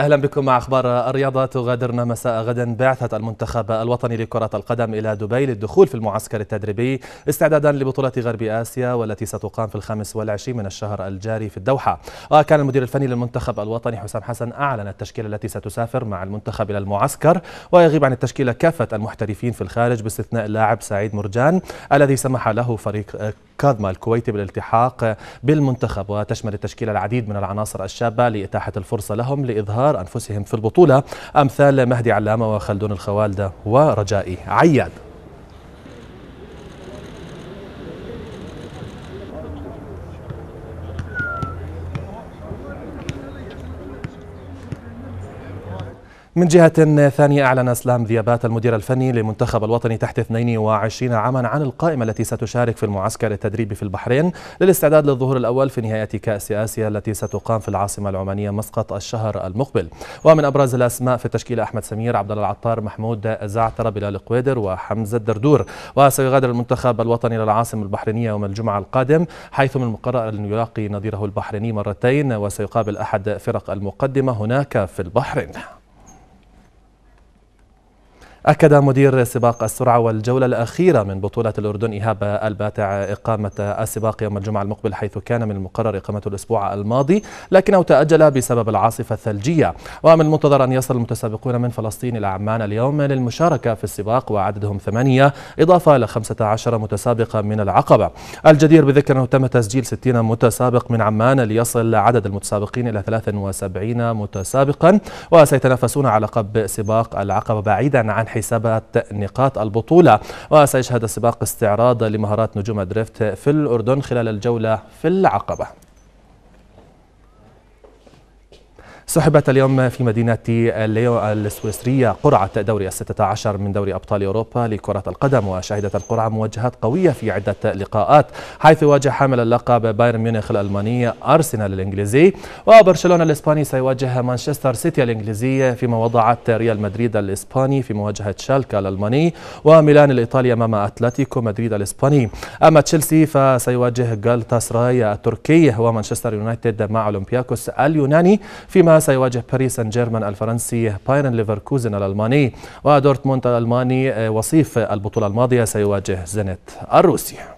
اهلا بكم مع اخبار الرياضه تغادرنا مساء غدا بعثه المنتخب الوطني لكره القدم الى دبي للدخول في المعسكر التدريبي استعدادا لبطوله غرب اسيا والتي ستقام في الخامس والعشرين من الشهر الجاري في الدوحه وكان المدير الفني للمنتخب الوطني حسام حسن اعلن التشكيله التي ستسافر مع المنتخب الى المعسكر ويغيب عن التشكيله كافه المحترفين في الخارج باستثناء اللاعب سعيد مرجان الذي سمح له فريق كاظمة الكويتي بالالتحاق بالمنتخب وتشمل التشكيلة العديد من العناصر الشابة لإتاحة الفرصة لهم لإظهار أنفسهم في البطولة أمثال مهدي علامة وخلدون الخوالدة ورجائي عياد من جهة ثانية أعلن أسلام ذيابات المدير الفني للمنتخب الوطني تحت 22 عاما عن القائمة التي ستشارك في المعسكر التدريبي في البحرين للاستعداد للظهور الأول في نهاية كأس آسيا التي ستقام في العاصمة العمانية مسقط الشهر المقبل ومن أبرز الأسماء في التشكيلة أحمد سمير عبد الله العطار محمود زعتر بلال قويدر وحمزة الدردور وسيغادر المنتخب الوطني للعاصمة البحرينية يوم الجمعة القادم حيث من المقرر أن يلاقي نظيره البحريني مرتين وسيقابل أحد فرق المقدمة هناك في البحرين أكد مدير سباق السرعة والجولة الأخيرة من بطولة الأردن إيهاب الباتع إقامة السباق يوم الجمعة المقبل حيث كان من المقرر إقامته الأسبوع الماضي لكنه تأجل بسبب العاصفة الثلجية ومن المنتظر أن يصل المتسابقون من فلسطين إلى عمان اليوم للمشاركة في السباق وعددهم ثمانية إضافة إلى 15 متسابقة من العقبة الجدير بذكر أنه تم تسجيل 60 متسابق من عمان ليصل عدد المتسابقين إلى 73 متسابقا وسيتنافسون على لقب سباق العقبة بعيدا عن حسابات نقاط البطولة وسيشهد السباق استعراض لمهارات نجوم الدريفت في الأردن خلال الجولة في العقبة سحبت اليوم في مدينة ليو السويسرية قرعة دوري الستة عشر من دوري أبطال أوروبا لكرة القدم وشهدت القرعة مواجهات قوية في عدة لقاءات حيث واجه حامل اللقب بايرن ميونخ الألمانية أرسنال الإنجليزي وبرشلونة الإسباني سيواجه مانشستر سيتي الإنجليزية فيما وضعت ريال مدريد الإسباني في مواجهة شالكا الألماني وميلان الإيطالي أمام أتلتيكو مدريد الإسباني أما تشيلسي فسيواجه راي التركي ومانشستر يونايتد مع أولمبياكوس اليوناني فيما سيواجه باريس سان جيرمان الفرنسي بايرن ليفركوزن الألماني ودورتموند الألماني آه، وصيف البطولة الماضية سيواجه زنت الروسي